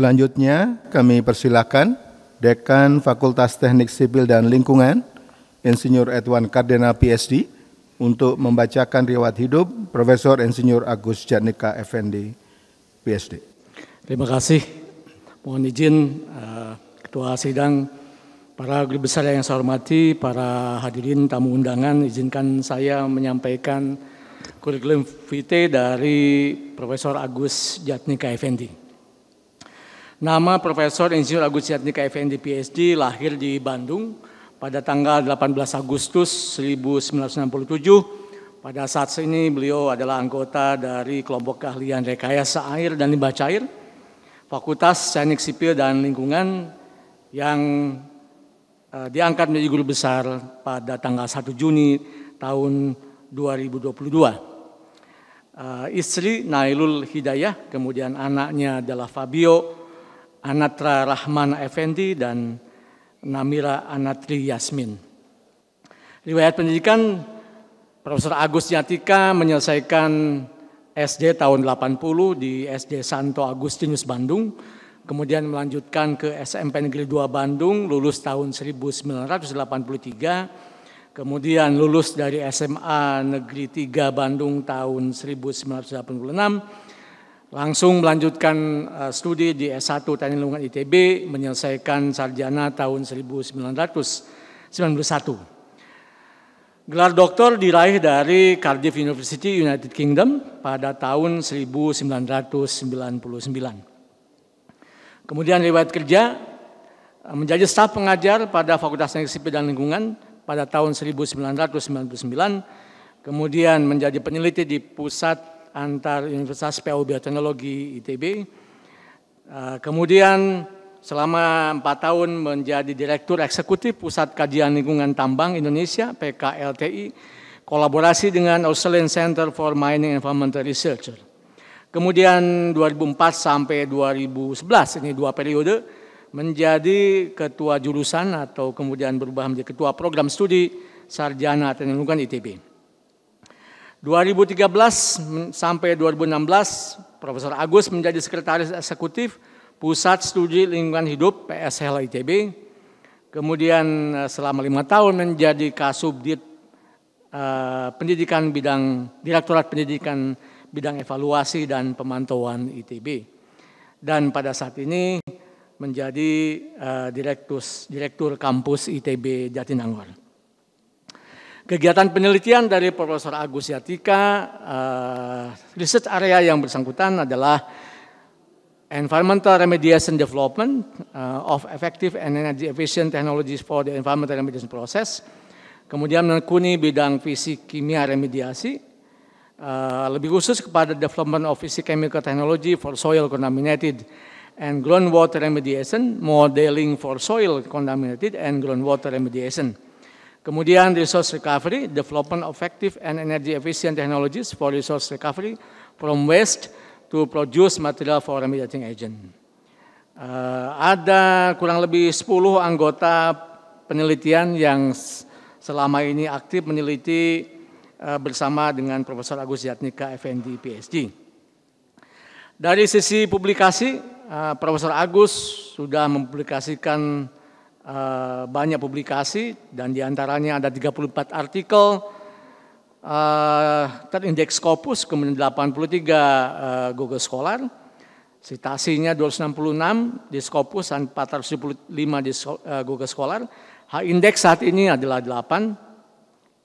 Selanjutnya kami persilakan Dekan Fakultas Teknik Sipil dan Lingkungan Insinyur Edwan Kardena PSD untuk membacakan riwayat hidup Profesor Insinyur Agus Janika Effendi PSD. Terima kasih. Mohon izin eh, Ketua Sidang Para guru besar yang saya hormati, para hadirin tamu undangan, izinkan saya menyampaikan kurikulum vitae dari Profesor Agus Jatnika Effendi. Nama Profesor Insinyur Agus Yatnika FND PhD lahir di Bandung pada tanggal 18 Agustus 1967. Pada saat ini beliau adalah anggota dari kelompok keahlian rekayasa air dan limbah cair, Fakultas Teknik Sipil dan Lingkungan yang eh, diangkat menjadi guru besar pada tanggal 1 Juni tahun 2022 eh, istri Nailul Hidayah, kemudian anaknya adalah Fabio, Anatra Rahman Effendi dan Namira Anatri Yasmin. Riwayat pendidikan Profesor Agus Nyatika menyelesaikan SD tahun 80 di SD Santo Agustinus Bandung, kemudian melanjutkan ke SMP Negeri 2 Bandung, lulus tahun 1983, kemudian lulus dari SMA Negeri 3 Bandung tahun 1986, Langsung melanjutkan eh, studi di S1 Teknik Lingkungan ITB, menyelesaikan sarjana tahun 1991. Gelar doktor diraih dari Cardiff University, United Kingdom pada tahun 1999. Kemudian riwayat kerja eh, menjadi staf pengajar pada Fakultas Teknik Sipil dan Lingkungan pada tahun 1999, kemudian menjadi peneliti di Pusat antar Universitas PU Bioteknologi ITB. Eh, kemudian selama empat tahun menjadi Direktur Eksekutif Pusat Kajian Lingkungan Tambang Indonesia PKLTI, kolaborasi dengan Australian Center for Mining Environmental Research. Kemudian 2004 sampai 2011, ini dua periode, menjadi ketua jurusan atau kemudian berubah menjadi ketua program studi Sarjana Teknik Lingkungan ITB. 2013 sampai 2016, Profesor Agus menjadi Sekretaris Eksekutif Pusat Studi Lingkungan Hidup PSHL ITB. Kemudian eh, selama lima tahun menjadi Kasubdit eh, Pendidikan Bidang Direktorat Pendidikan Bidang Evaluasi dan Pemantauan ITB. Dan pada saat ini menjadi eh, Direktur Kampus ITB Jatinangor. Kegiatan penelitian dari Profesor Agus Yatika, uh, research area yang bersangkutan adalah Environmental Remediation Development uh, of Effective and Energy Efficient Technologies for the Environmental Remediation Process. Kemudian menekuni bidang fisik kimia remediasi, uh, lebih khusus kepada development of fisik chemical technology for soil contaminated and groundwater remediation, modeling for soil contaminated and groundwater remediation. Kemudian resource recovery, development of effective and energy efficient technologies for resource recovery from waste to produce material for remediating agent. Uh, ada kurang lebih 10 anggota penelitian yang selama ini aktif meneliti uh, bersama dengan Profesor Agus Yatnika FND PhD. Dari sisi publikasi, uh, Profesor Agus sudah mempublikasikan Eh, banyak publikasi dan diantaranya ada 34 artikel uh, terindeks Scopus, kemudian 83 uh, eh, Google Scholar, citasinya 266 di Scopus dan 475 di uh, Google Scholar. H-index saat ini adalah 8, dan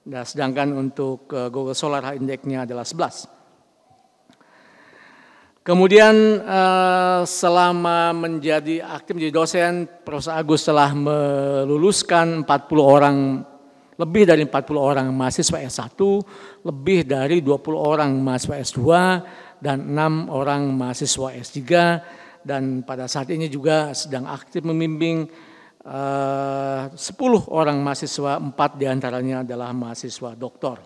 nah sedangkan untuk uh, Google Scholar H-indexnya adalah 11. Kemudian eh, selama menjadi aktif menjadi dosen, Prof. Agus telah meluluskan 40 orang lebih dari 40 orang mahasiswa S1, lebih dari 20 orang mahasiswa S2 dan 6 orang mahasiswa S3 dan pada saat ini juga sedang aktif membimbing 10 eh, orang mahasiswa, 4 diantaranya adalah mahasiswa doktor.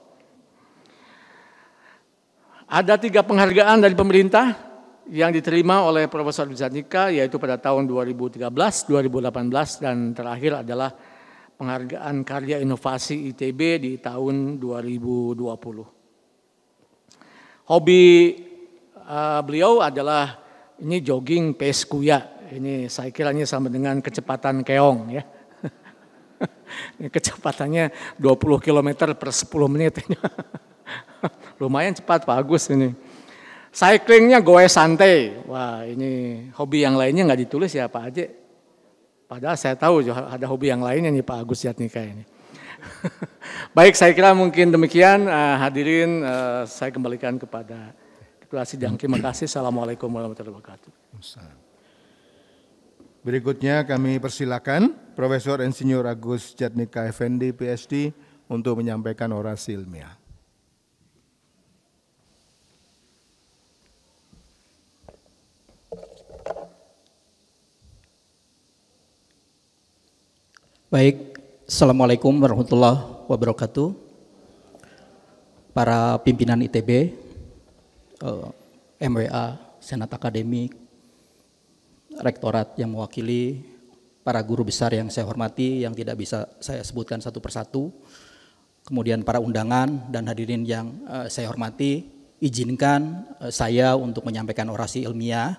Ada tiga penghargaan dari pemerintah, yang diterima oleh Profesor Wizanika yaitu pada tahun 2013, 2018 dan terakhir adalah penghargaan karya inovasi ITB di tahun 2020. Hobi uh, beliau adalah ini jogging pace kuya. Ini saya kira ini sama dengan kecepatan keong ya. Kecepatannya 20 km per 10 menit. Lumayan cepat Pak Agus ini. Cyclingnya goe santai. Wah ini hobi yang lainnya nggak ditulis ya Pak Aje. Padahal saya tahu ada hobi yang lainnya nih Pak Agus Jatnika ini. Baik saya kira mungkin demikian uh, hadirin uh, saya kembalikan kepada Ketua Sidang. Terima kasih. Assalamualaikum warahmatullahi wabarakatuh. Berikutnya kami persilakan Profesor Insinyur Agus Jatnika Effendi, PhD untuk menyampaikan orasi ilmiah. Baik, Assalamualaikum warahmatullahi wabarakatuh. Para pimpinan ITB, eh, MWA, Senat Akademik, Rektorat yang mewakili, para guru besar yang saya hormati yang tidak bisa saya sebutkan satu persatu, kemudian para undangan dan hadirin yang eh, saya hormati, izinkan eh, saya untuk menyampaikan orasi ilmiah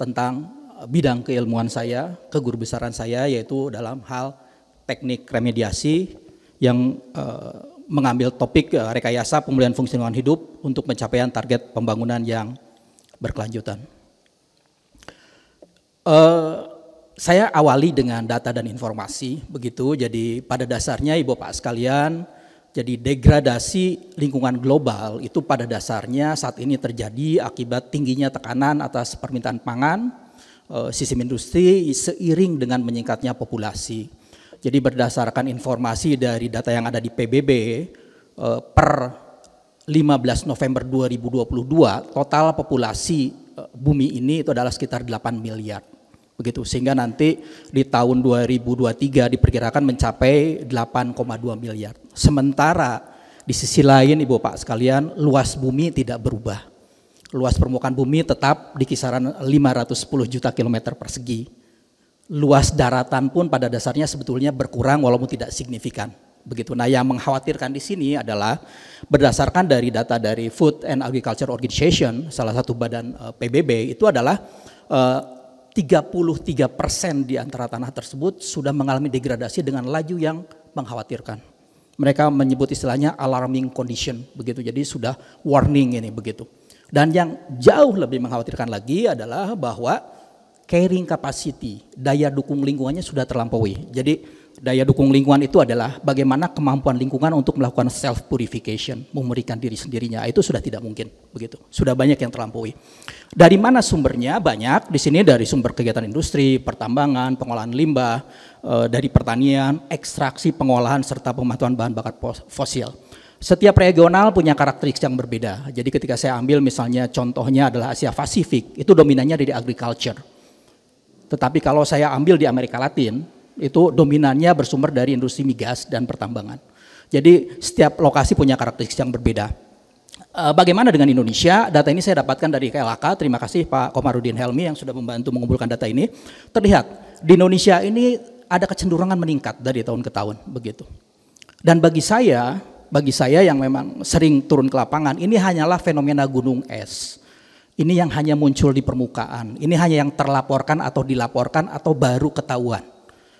tentang bidang keilmuan saya, keguru besaran saya yaitu dalam hal teknik remediasi yang eh, mengambil topik eh, rekayasa pemulihan fungsi lingkungan hidup untuk pencapaian target pembangunan yang berkelanjutan. Eh, saya awali dengan data dan informasi begitu. Jadi pada dasarnya Ibu Pak sekalian, jadi degradasi lingkungan global itu pada dasarnya saat ini terjadi akibat tingginya tekanan atas permintaan pangan, sistem industri seiring dengan meningkatnya populasi. Jadi berdasarkan informasi dari data yang ada di PBB eh, per 15 November 2022 total populasi eh, bumi ini itu adalah sekitar 8 miliar. Begitu sehingga nanti di tahun 2023 diperkirakan mencapai 8,2 miliar. Sementara di sisi lain Ibu Pak sekalian luas bumi tidak berubah. Luas permukaan bumi tetap di kisaran 510 juta kilometer persegi luas daratan pun pada dasarnya sebetulnya berkurang walaupun tidak signifikan. Begitu. Nah, yang mengkhawatirkan di sini adalah berdasarkan dari data dari Food and Agriculture Organization, salah satu badan eh, PBB itu adalah eh, uh, 33 persen di antara tanah tersebut sudah mengalami degradasi dengan laju yang mengkhawatirkan. Mereka menyebut istilahnya alarming condition, begitu. Jadi sudah warning ini begitu. Dan yang jauh lebih mengkhawatirkan lagi adalah bahwa carrying capacity, daya dukung lingkungannya sudah terlampaui. Jadi daya dukung lingkungan itu adalah bagaimana kemampuan lingkungan untuk melakukan self purification, memberikan diri sendirinya. Itu sudah tidak mungkin, begitu. Sudah banyak yang terlampaui. Dari mana sumbernya? Banyak. Di sini dari sumber kegiatan industri, pertambangan, pengolahan limbah, eh, dari pertanian, ekstraksi, pengolahan serta pemanfaatan bahan bakar fosil. Setiap regional punya karakteristik yang berbeda. Jadi ketika saya ambil misalnya contohnya adalah Asia Pasifik, itu dominannya dari agriculture tetapi kalau saya ambil di Amerika Latin, itu dominannya bersumber dari industri migas dan pertambangan. Jadi setiap lokasi punya karakteristik yang berbeda. Eh, bagaimana dengan Indonesia? Data ini saya dapatkan dari KLHK. Terima kasih Pak Komarudin Helmi yang sudah membantu mengumpulkan data ini. Terlihat di Indonesia ini ada kecenderungan meningkat dari tahun ke tahun begitu. Dan bagi saya, bagi saya yang memang sering turun ke lapangan, ini hanyalah fenomena gunung es. Ini yang hanya muncul di permukaan. Ini hanya yang terlaporkan atau dilaporkan atau baru ketahuan.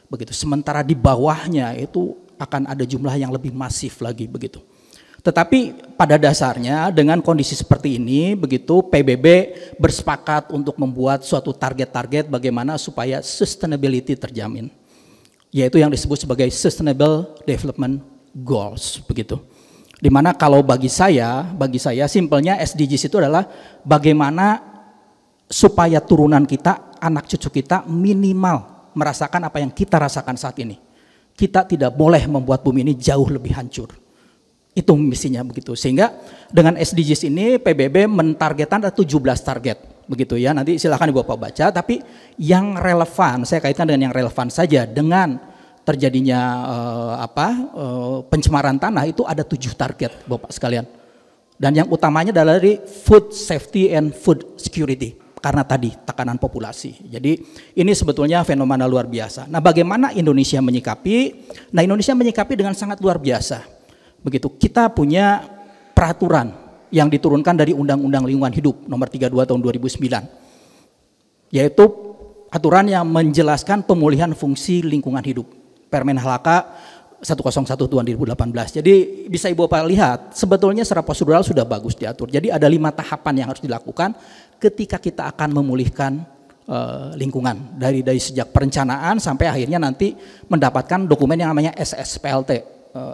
Begitu. Sementara di bawahnya itu akan ada jumlah yang lebih masif lagi begitu. Tetapi pada dasarnya dengan kondisi seperti ini begitu PBB bersepakat untuk membuat suatu target-target bagaimana supaya sustainability terjamin. Yaitu yang disebut sebagai sustainable development goals begitu. Dimana kalau bagi saya, bagi saya simpelnya SDGs itu adalah bagaimana supaya turunan kita, anak cucu kita minimal merasakan apa yang kita rasakan saat ini. Kita tidak boleh membuat bumi ini jauh lebih hancur. Itu misinya begitu. Sehingga dengan SDGs ini PBB mentargetkan ada 17 target. Begitu ya, nanti silahkan Ibu Bapak baca. Tapi yang relevan, saya kaitkan dengan yang relevan saja. Dengan terjadinya uh, apa uh, pencemaran tanah itu ada tujuh target Bapak sekalian. Dan yang utamanya adalah dari food safety and food security karena tadi tekanan populasi. Jadi ini sebetulnya fenomena luar biasa. Nah, bagaimana Indonesia menyikapi? Nah, Indonesia menyikapi dengan sangat luar biasa. Begitu kita punya peraturan yang diturunkan dari Undang-Undang Lingkungan Hidup nomor 32 tahun 2009 yaitu aturan yang menjelaskan pemulihan fungsi lingkungan hidup. Permen Halaka 101 tahun 2018. Jadi bisa Ibu Bapak lihat sebetulnya secara prosedural sudah bagus diatur. Jadi ada lima tahapan yang harus dilakukan ketika kita akan memulihkan eh, lingkungan dari dari sejak perencanaan sampai akhirnya nanti mendapatkan dokumen yang namanya SSPLT eh,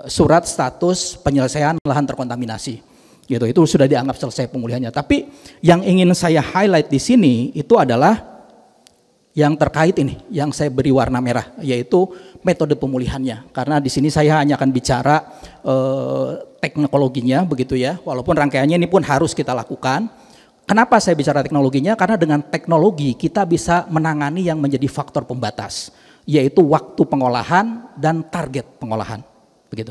surat status penyelesaian lahan terkontaminasi gitu itu sudah dianggap selesai pemulihannya tapi yang ingin saya highlight di sini itu adalah yang terkait ini yang saya beri warna merah yaitu metode pemulihannya karena di sini saya hanya akan bicara eh, teknologinya begitu ya walaupun rangkaiannya ini pun harus kita lakukan kenapa saya bicara teknologinya karena dengan teknologi kita bisa menangani yang menjadi faktor pembatas yaitu waktu pengolahan dan target pengolahan begitu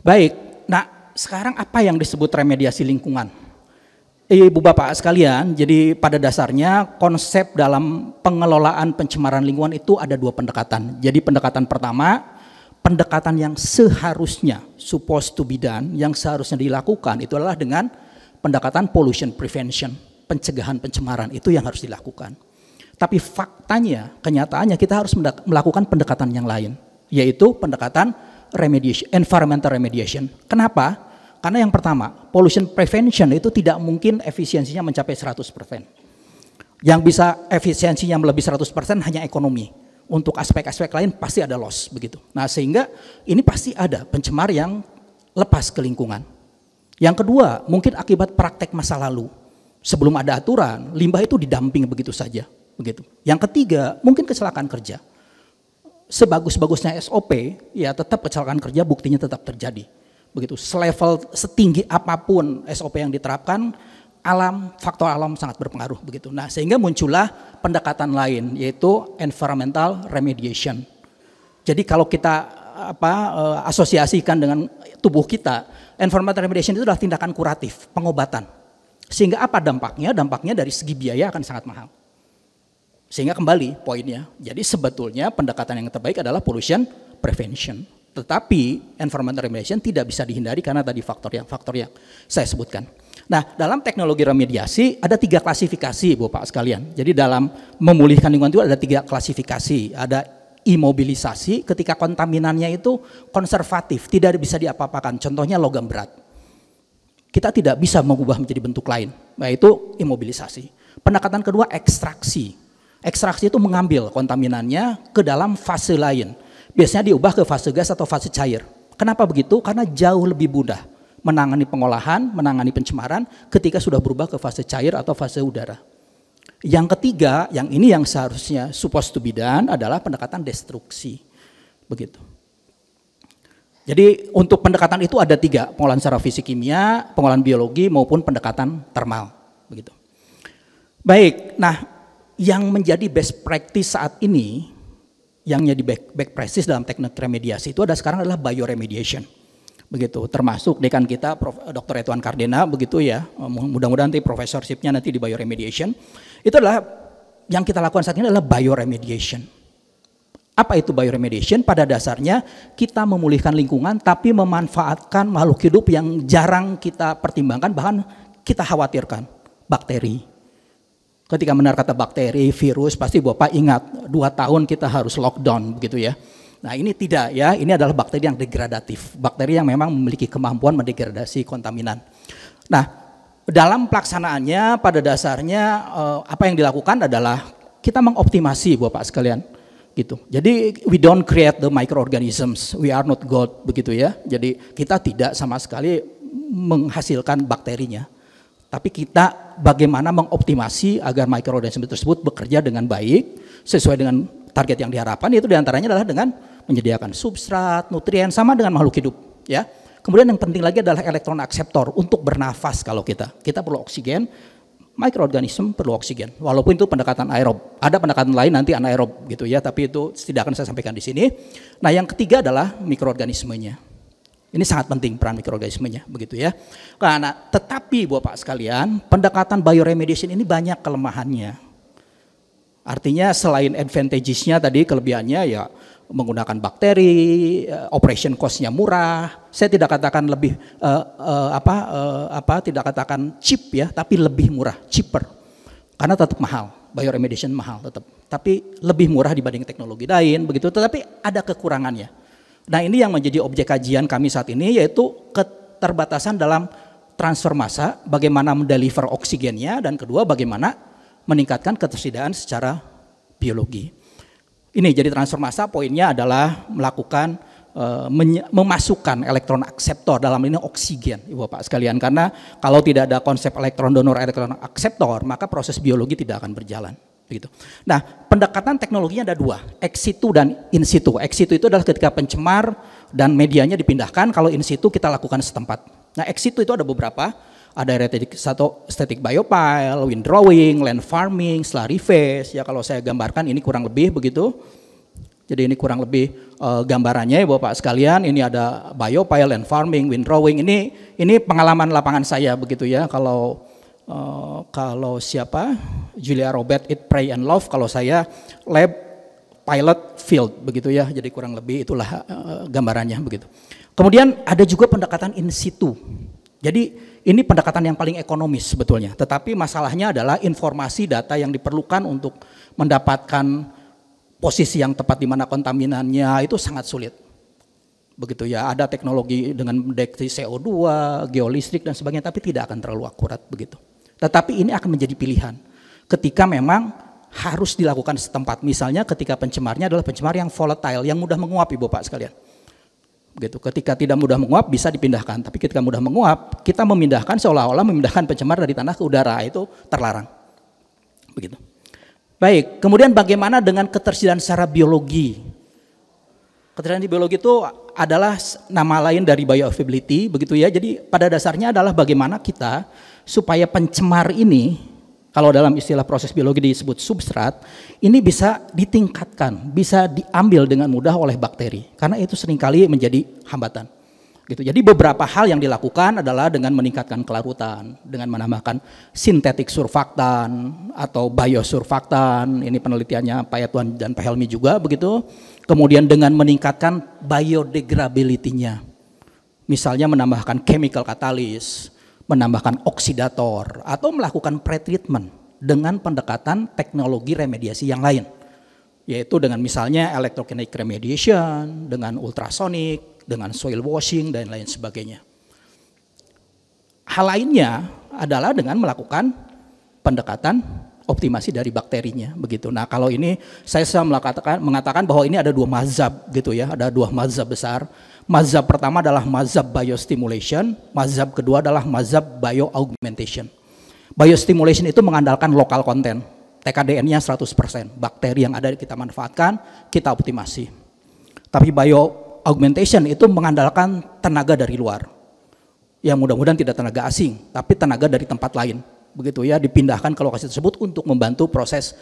baik nah sekarang apa yang disebut remediasi lingkungan Eh, Ibu Bapak sekalian, jadi pada dasarnya konsep dalam pengelolaan pencemaran lingkungan itu ada dua pendekatan. Jadi pendekatan pertama, pendekatan yang seharusnya supposed to be done, yang seharusnya dilakukan itu adalah dengan pendekatan pollution prevention, pencegahan pencemaran itu yang harus dilakukan. Tapi faktanya, kenyataannya kita harus melakukan pendekatan yang lain, yaitu pendekatan remediation, environmental remediation. Kenapa? Karena yang pertama, pollution prevention itu tidak mungkin efisiensinya mencapai 100%. Yang bisa efisiensinya melebihi 100% hanya ekonomi. Untuk aspek-aspek lain pasti ada loss begitu. Nah, sehingga ini pasti ada pencemar yang lepas ke lingkungan. Yang kedua, mungkin akibat praktek masa lalu. Sebelum ada aturan, limbah itu didamping begitu saja, begitu. Yang ketiga, mungkin kecelakaan kerja. Sebagus-bagusnya SOP, ya tetap kecelakaan kerja buktinya tetap terjadi begitu selevel setinggi apapun SOP yang diterapkan alam faktor alam sangat berpengaruh begitu. Nah, sehingga muncullah pendekatan lain yaitu environmental remediation. Jadi kalau kita apa eh, asosiasikan dengan tubuh kita, environmental remediation itu adalah tindakan kuratif, pengobatan. Sehingga apa dampaknya? Dampaknya dari segi biaya akan sangat mahal. Sehingga kembali poinnya. Jadi sebetulnya pendekatan yang terbaik adalah pollution prevention. Tetapi environmental remediation tidak bisa dihindari karena tadi faktor yang faktor yang saya sebutkan. Nah, dalam teknologi remediasi ada tiga klasifikasi, Bapak sekalian. Jadi dalam memulihkan lingkungan itu ada tiga klasifikasi. Ada imobilisasi ketika kontaminannya itu konservatif, tidak bisa diapa-apakan. Contohnya logam berat. Kita tidak bisa mengubah menjadi bentuk lain, yaitu imobilisasi. Pendekatan kedua ekstraksi. Ekstraksi itu mengambil kontaminannya ke dalam fase lain biasanya diubah ke fase gas atau fase cair. Kenapa begitu? Karena jauh lebih mudah menangani pengolahan, menangani pencemaran ketika sudah berubah ke fase cair atau fase udara. Yang ketiga, yang ini yang seharusnya supposed to be done adalah pendekatan destruksi. Begitu. Jadi untuk pendekatan itu ada tiga, pengolahan secara fisik kimia, pengolahan biologi maupun pendekatan termal. Begitu. Baik, nah yang menjadi best practice saat ini yang jadi back, back practice dalam teknik remediasi itu ada sekarang adalah bioremediation. Begitu, termasuk dekan kita Prof. Eh, Dr. Etuan Kardena begitu ya, eh, mudah-mudahan nanti profesorshipnya nanti di bioremediation. Itu adalah yang kita lakukan saat ini adalah bioremediation. Apa itu bioremediation? Pada dasarnya kita memulihkan lingkungan tapi memanfaatkan makhluk hidup yang jarang kita pertimbangkan bahkan kita khawatirkan. Bakteri, ketika mendengar kata bakteri, virus, pasti Bapak ingat dua tahun kita harus lockdown begitu ya. Nah ini tidak ya, ini adalah bakteri yang degradatif, bakteri yang memang memiliki kemampuan mendegradasi kontaminan. Nah dalam pelaksanaannya pada dasarnya eh, apa yang dilakukan adalah kita mengoptimasi Bapak sekalian gitu. Jadi we don't create the microorganisms, we are not God begitu ya. Jadi kita tidak sama sekali menghasilkan bakterinya tapi kita bagaimana mengoptimasi agar mikroorganisme tersebut bekerja dengan baik sesuai dengan target yang diharapkan itu diantaranya adalah dengan menyediakan substrat, nutrien sama dengan makhluk hidup ya. Kemudian yang penting lagi adalah elektron akseptor untuk bernafas kalau kita. Kita perlu oksigen, mikroorganisme perlu oksigen. Walaupun itu pendekatan aerob. Ada pendekatan lain nanti anaerob gitu ya, tapi itu tidak akan saya sampaikan di sini. Nah, yang ketiga adalah mikroorganismenya. Ini sangat penting peran mikroorganismenya, begitu ya. Karena tetapi Bapak sekalian, pendekatan bioremediation ini banyak kelemahannya. Artinya selain advantages-nya tadi kelebihannya ya menggunakan bakteri, eh, operation cost-nya murah. Saya tidak katakan lebih uh, uh, apa uh, apa tidak katakan cheap ya, tapi lebih murah, cheaper. Karena tetap mahal, bioremediation mahal tetap. Tapi lebih murah dibanding teknologi lain begitu, tetapi ada kekurangannya Nah ini yang menjadi objek kajian kami saat ini yaitu keterbatasan dalam transfer massa, bagaimana mendeliver oksigennya, dan kedua bagaimana meningkatkan ketersediaan secara biologi. Ini jadi transfer massa poinnya adalah melakukan eh, memasukkan elektron akseptor dalam ini oksigen Ibu Bapak sekalian karena kalau tidak ada konsep elektron donor elektron akseptor maka proses biologi tidak akan berjalan. Begitu. Nah, pendekatan teknologinya ada dua, ex situ dan in situ. Ex situ itu adalah ketika pencemar dan medianya dipindahkan, kalau in situ kita lakukan setempat. Nah, ex situ itu ada beberapa, ada satu static biopile, wind drawing, land farming, slurry face Ya kalau saya gambarkan ini kurang lebih begitu. Jadi ini kurang lebih uh, gambarannya ya Bapak sekalian. Ini ada biopile, land farming, wind drawing. Ini ini pengalaman lapangan saya begitu ya. Kalau Eh, kalau siapa Julia Robert It Pray and Love kalau saya Lab Pilot Field begitu ya jadi kurang lebih itulah eh, eh, gambarannya begitu. Kemudian ada juga pendekatan in situ. Jadi ini pendekatan yang paling ekonomis sebetulnya, tetapi masalahnya adalah informasi data yang diperlukan untuk mendapatkan posisi yang tepat di mana kontaminannya itu sangat sulit. Begitu ya, ada teknologi dengan mendeteksi CO2, geolistrik dan sebagainya tapi tidak akan terlalu akurat begitu. Tetapi ini akan menjadi pilihan ketika memang harus dilakukan setempat. Misalnya ketika pencemarnya adalah pencemar yang volatile, yang mudah menguap Ibu Pak sekalian. Gitu. Ketika tidak mudah menguap bisa dipindahkan, tapi ketika mudah menguap kita memindahkan seolah-olah memindahkan pencemar dari tanah ke udara itu terlarang. Begitu. Baik, kemudian bagaimana dengan ketersediaan secara biologi? Ketersediaan di biologi itu adalah nama lain dari bioavailability, begitu ya. Jadi pada dasarnya adalah bagaimana kita supaya pencemar ini kalau dalam istilah proses biologi disebut substrat, ini bisa ditingkatkan, bisa diambil dengan mudah oleh bakteri karena itu seringkali menjadi hambatan. Gitu. Jadi beberapa hal yang dilakukan adalah dengan meningkatkan kelarutan, dengan menambahkan sintetik surfaktan atau biosurfaktan, ini penelitiannya Pak Yatuan dan Pak Helmi juga begitu. Kemudian dengan meningkatkan biodegradability-nya. Misalnya menambahkan chemical catalyst, menambahkan oksidator atau melakukan pretreatment dengan pendekatan teknologi remediasi yang lain yaitu dengan misalnya electrokinetic remediation, dengan ultrasonic, dengan soil washing dan lain sebagainya. Hal lainnya adalah dengan melakukan pendekatan optimasi dari bakterinya begitu. Nah kalau ini saya mengatakan, mengatakan bahwa ini ada dua mazhab gitu ya, ada dua mazhab besar Mazhab pertama adalah mazhab biostimulation, mazhab kedua adalah mazhab bioaugmentation. Biostimulation itu mengandalkan lokal konten, TKDN-nya 100%, bakteri yang ada kita manfaatkan, kita optimasi. Tapi bioaugmentation itu mengandalkan tenaga dari luar. Ya mudah-mudahan tidak tenaga asing, tapi tenaga dari tempat lain. Begitu ya, dipindahkan ke lokasi tersebut untuk membantu proses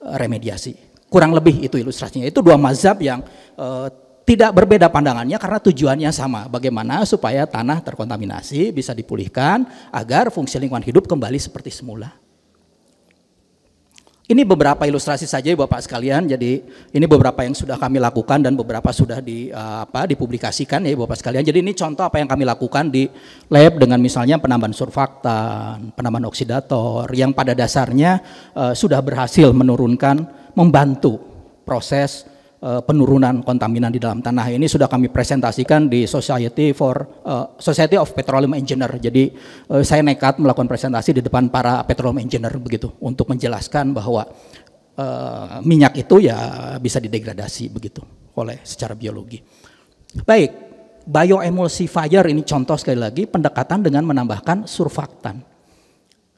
eh, remediasi. Kurang lebih itu ilustrasinya. Itu dua mazhab yang eh, tidak berbeda pandangannya karena tujuannya sama. Bagaimana supaya tanah terkontaminasi bisa dipulihkan agar fungsi lingkungan hidup kembali seperti semula. Ini beberapa ilustrasi saja ya, Bapak sekalian. Jadi ini beberapa yang sudah kami lakukan dan beberapa sudah di eh, apa dipublikasikan ya Bapak sekalian. Jadi ini contoh apa yang kami lakukan di lab dengan misalnya penambahan surfaktan, penambahan oksidator yang pada dasarnya uh, sudah berhasil menurunkan membantu proses Eh, penurunan kontaminan di dalam tanah ini sudah kami presentasikan di Society for uh, Society of Petroleum Engineer. Jadi uh, saya nekat melakukan presentasi di depan para petroleum engineer begitu untuk menjelaskan bahwa uh, minyak itu ya bisa didegradasi begitu oleh secara biologi. Baik, bioemulsifier ini contoh sekali lagi pendekatan dengan menambahkan surfaktan.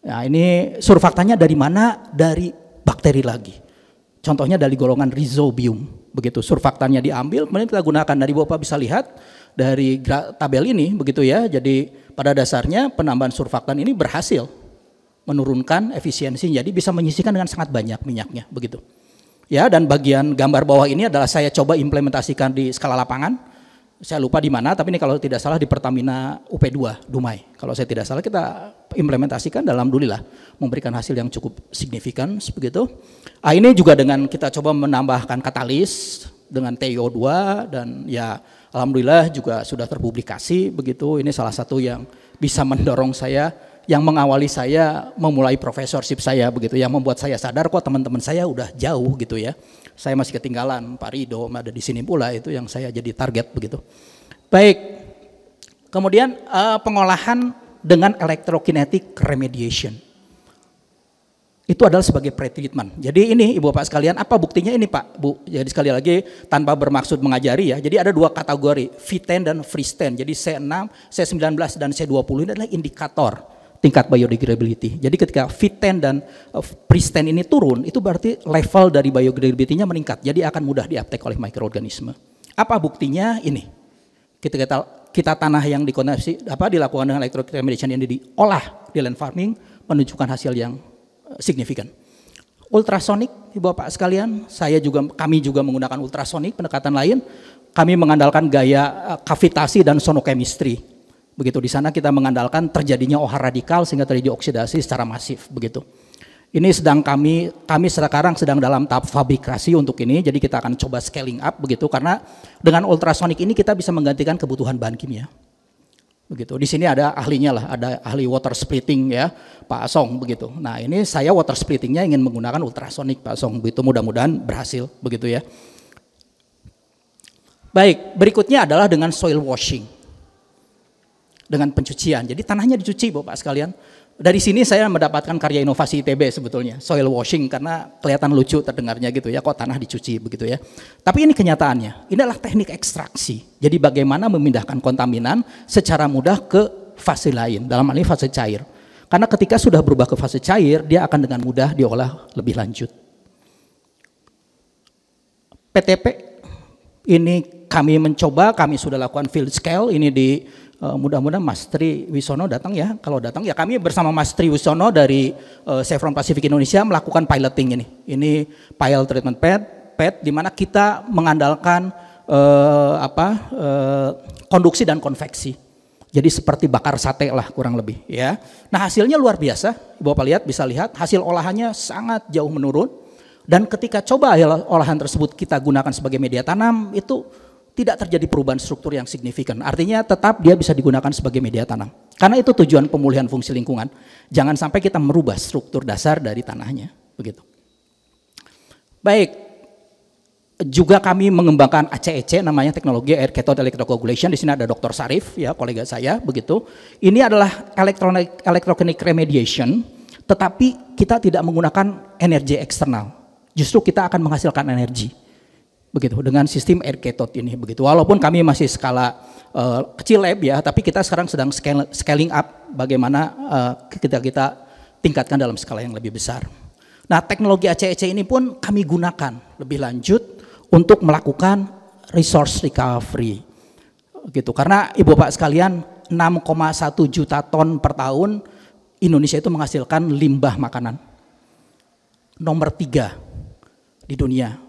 Nah, ini surfaktannya dari mana? Dari bakteri lagi. Contohnya dari golongan rhizobium begitu surfaktannya diambil kemudian kita gunakan dari Bapak bisa lihat dari tabel ini begitu ya jadi pada dasarnya penambahan surfaktan ini berhasil menurunkan efisiensi jadi bisa menyisihkan dengan sangat banyak minyaknya begitu ya dan bagian gambar bawah ini adalah saya coba implementasikan di skala lapangan saya lupa di mana, tapi ini kalau tidak salah di Pertamina UP2 Dumai. Kalau saya tidak salah kita implementasikan dalam lah memberikan hasil yang cukup signifikan begitu. Ah, ini juga dengan kita coba menambahkan katalis dengan TiO2 dan ya alhamdulillah juga sudah terpublikasi begitu. Ini salah satu yang bisa mendorong saya yang mengawali saya memulai profesorship saya begitu yang membuat saya sadar kok teman-teman saya udah jauh gitu ya saya masih ketinggalan Pak Rido ada di sini pula itu yang saya jadi target begitu. Baik. Kemudian uh, pengolahan dengan electrokinetic remediation. Itu adalah sebagai pretreatment. Jadi ini Ibu Bapak sekalian, apa buktinya ini Pak, Bu? Jadi sekali lagi tanpa bermaksud mengajari ya. Jadi ada dua kategori, V10 dan free 10 Jadi C6, C19 dan C20 ini adalah indikator tingkat biodegradability. Jadi ketika v 10 dan uh, pre-10 ini turun, itu berarti level dari biodegradability-nya meningkat. Jadi akan mudah diaptek oleh mikroorganisme. Apa buktinya? Ini. Kita kita, kita tanah yang dikonversi apa dilakukan dengan electrochemical yang diolah di land farming menunjukkan hasil yang uh, signifikan. Ultrasonik, Bapak sekalian, saya juga kami juga menggunakan ultrasonik pendekatan lain. Kami mengandalkan gaya uh, kavitasi dan sonochemistry Begitu di sana kita mengandalkan terjadinya OH radikal sehingga terjadi oksidasi secara masif begitu. Ini sedang kami kami sekarang sedang dalam tahap fabrikasi untuk ini jadi kita akan coba scaling up begitu karena dengan ultrasonik ini kita bisa menggantikan kebutuhan bahan kimia. Begitu. Di sini ada ahlinya lah, ada ahli water splitting ya, Pak Song begitu. Nah, ini saya water splittingnya ingin menggunakan ultrasonik Pak Song begitu mudah-mudahan berhasil begitu ya. Baik, berikutnya adalah dengan soil washing dengan pencucian. Jadi tanahnya dicuci Bapak sekalian. Dari sini saya mendapatkan karya inovasi ITB sebetulnya, soil washing karena kelihatan lucu terdengarnya gitu ya, kok tanah dicuci begitu ya. Tapi ini kenyataannya, inilah teknik ekstraksi. Jadi bagaimana memindahkan kontaminan secara mudah ke fase lain, dalam hal ini fase cair. Karena ketika sudah berubah ke fase cair, dia akan dengan mudah diolah lebih lanjut. PTP ini kami mencoba, kami sudah lakukan field scale ini di Uh, mudah-mudahan Mas Tri Wisono datang ya. Kalau datang ya kami bersama Mas Tri Wisono dari uh, Chevron Pacific Indonesia melakukan piloting ini. Ini pile treatment pad, pad di mana kita mengandalkan uh, apa uh, konduksi dan konveksi. Jadi seperti bakar sate lah kurang lebih ya. Nah hasilnya luar biasa. Bapak lihat bisa lihat hasil olahannya sangat jauh menurun. Dan ketika coba olahan tersebut kita gunakan sebagai media tanam itu tidak terjadi perubahan struktur yang signifikan. Artinya tetap dia bisa digunakan sebagai media tanam. Karena itu tujuan pemulihan fungsi lingkungan. Jangan sampai kita merubah struktur dasar dari tanahnya, begitu. Baik, juga kami mengembangkan ACEC e namanya teknologi air cathode electrocoagulation di sini ada Dr. Sarif ya kolega saya begitu. Ini adalah electronic electrochemic remediation tetapi kita tidak menggunakan energi eksternal. Justru kita akan menghasilkan energi begitu dengan sistem air ketot ini begitu walaupun kami masih skala uh, kecil lab ya tapi kita sekarang sedang scaling up bagaimana uh, kita kita tingkatkan dalam skala yang lebih besar nah teknologi ACEC e ini pun kami gunakan lebih lanjut untuk melakukan resource recovery gitu karena ibu bapak sekalian 6,1 juta ton per tahun Indonesia itu menghasilkan limbah makanan nomor tiga di dunia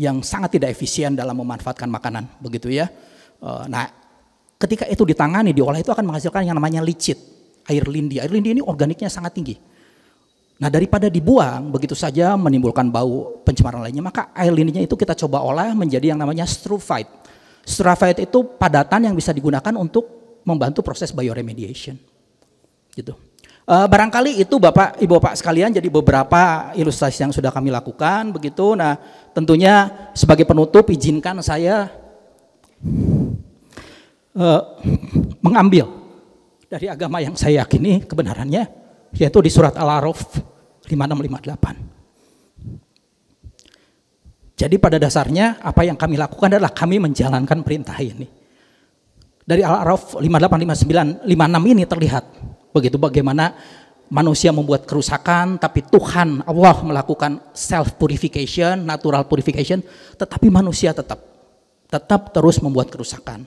yang sangat tidak efisien dalam memanfaatkan makanan, begitu ya. Eh, nah, ketika itu ditangani, diolah itu akan menghasilkan yang namanya licit, air lindi. Air lindi ini organiknya sangat tinggi. Nah daripada dibuang begitu saja menimbulkan bau pencemaran lainnya, maka air lindinya itu kita coba olah menjadi yang namanya strufite. Strufite itu padatan yang bisa digunakan untuk membantu proses bioremediation. Gitu. E, barangkali itu Bapak Ibu Bapak sekalian jadi beberapa ilustrasi yang sudah kami lakukan begitu. Nah tentunya sebagai penutup izinkan saya uh, mengambil dari agama yang saya yakini kebenarannya yaitu di surat Al-Araf 5658. Jadi pada dasarnya apa yang kami lakukan adalah kami menjalankan perintah ini. Dari Al-Araf 5859 56 ini terlihat begitu bagaimana manusia membuat kerusakan, tapi Tuhan Allah melakukan self purification, natural purification, tetapi manusia tetap tetap terus membuat kerusakan.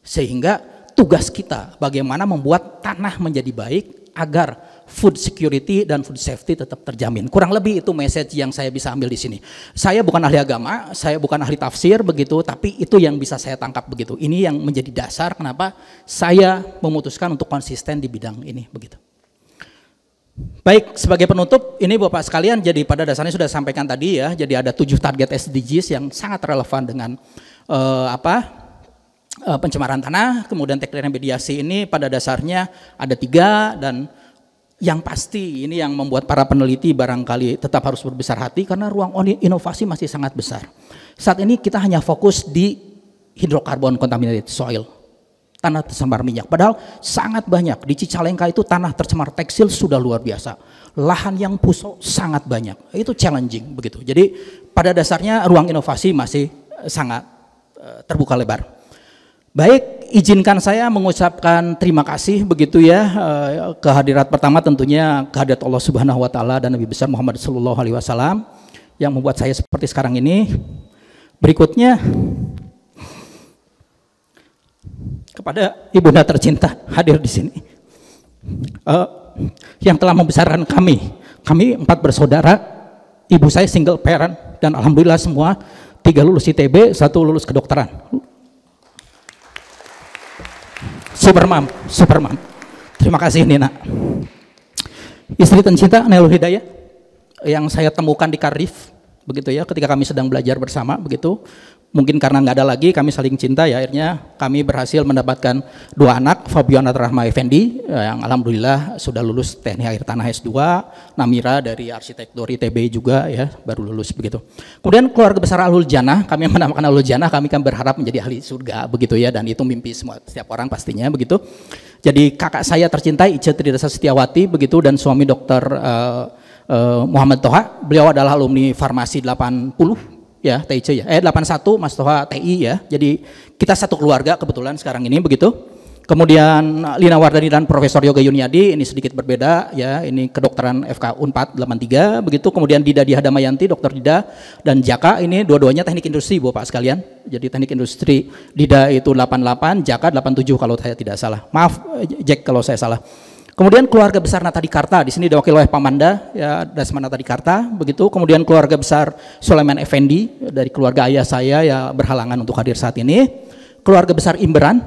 Sehingga tugas kita bagaimana membuat tanah menjadi baik agar food security dan food safety tetap terjamin. Kurang lebih itu message yang saya bisa ambil di sini. Saya bukan ahli agama, saya bukan ahli tafsir begitu, tapi itu yang bisa saya tangkap begitu. Ini yang menjadi dasar kenapa saya memutuskan untuk konsisten di bidang ini begitu. Baik, sebagai penutup, ini Bapak sekalian jadi pada dasarnya sudah sampaikan tadi ya, jadi ada tujuh target SDGs yang sangat relevan dengan uh, apa uh, pencemaran tanah, kemudian teknik remediasi ini pada dasarnya ada tiga dan yang pasti ini yang membuat para peneliti barangkali tetap harus berbesar hati karena ruang inovasi masih sangat besar. Saat ini kita hanya fokus di hidrokarbon contaminated soil tanah tercemar minyak. Padahal sangat banyak. Di Cicalengka itu tanah tercemar tekstil sudah luar biasa. Lahan yang puso sangat banyak. Itu challenging begitu. Jadi pada dasarnya ruang inovasi masih eh, sangat eh, terbuka lebar. Baik, izinkan saya mengucapkan terima kasih begitu ya eh, kehadirat pertama tentunya kehadirat Allah Subhanahu wa taala dan Nabi besar Muhammad sallallahu alaihi wasallam yang membuat saya seperti sekarang ini. Berikutnya kepada ibunda tercinta hadir di sini uh, yang telah membesarkan kami kami empat bersaudara ibu saya single parent dan alhamdulillah semua tiga lulus ITB satu lulus kedokteran Superman Superman terima kasih Nina istri tercinta Nelu Hidayah yang saya temukan di Karif begitu ya ketika kami sedang belajar bersama begitu mungkin karena nggak ada lagi kami saling cinta ya akhirnya kami berhasil mendapatkan dua anak Fabiana Rahma Effendi yang alhamdulillah sudah lulus teknik air tanah S2 Namira dari arsitektur ITB juga ya baru lulus begitu kemudian keluarga besar Alul Jannah kami menamakan Alul kami kan berharap menjadi ahli surga begitu ya dan itu mimpi semua setiap orang pastinya begitu jadi kakak saya tercinta Ica Tridasa Setiawati begitu dan suami dokter uh, Muhammad Toha beliau adalah alumni farmasi 80 ya TIC ya. Eh 81 Mas Toha TI ya. Jadi kita satu keluarga kebetulan sekarang ini begitu. Kemudian eh, Lina Wardani dan Profesor Yoga Yuniadi ini sedikit berbeda ya, ini kedokteran FK Unpad 83 begitu. Kemudian Dida Dihadamayanti, Dokter Dida dan Jaka ini dua-duanya teknik industri Bapak sekalian. Jadi teknik industri Dida itu 88, Jaka 87 kalau saya tidak salah. Maaf eh, Jack kalau saya salah. Kemudian keluarga besar Natadikarta, di sini diwakili oleh Pamanda, ya, Dasman Karta, begitu. Kemudian keluarga besar Sulaiman Effendi, dari keluarga ayah saya, ya berhalangan untuk hadir saat ini. Keluarga besar Imberan,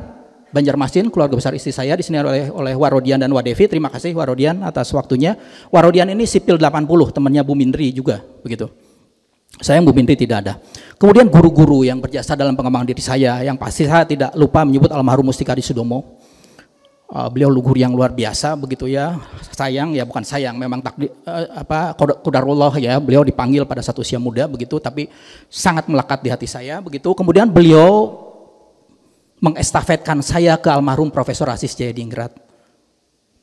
Banjarmasin, keluarga besar istri saya, di sini oleh, oleh Warodian dan Wadevi. Terima kasih Warodian atas waktunya. Warodian ini sipil 80, temannya Bu Mindri juga, begitu. Saya Bu Mindri tidak ada. Kemudian guru-guru yang berjasa dalam pengembangan diri saya, yang pasti saya tidak lupa menyebut almarhum Mustika di Sudomo, uh, beliau luhur yang luar biasa begitu ya sayang ya bukan sayang memang takdir uh, apa kudarullah ya beliau dipanggil pada satu usia muda begitu tapi sangat melekat di hati saya begitu kemudian beliau mengestafetkan saya ke almarhum Profesor Asis Jayadingrat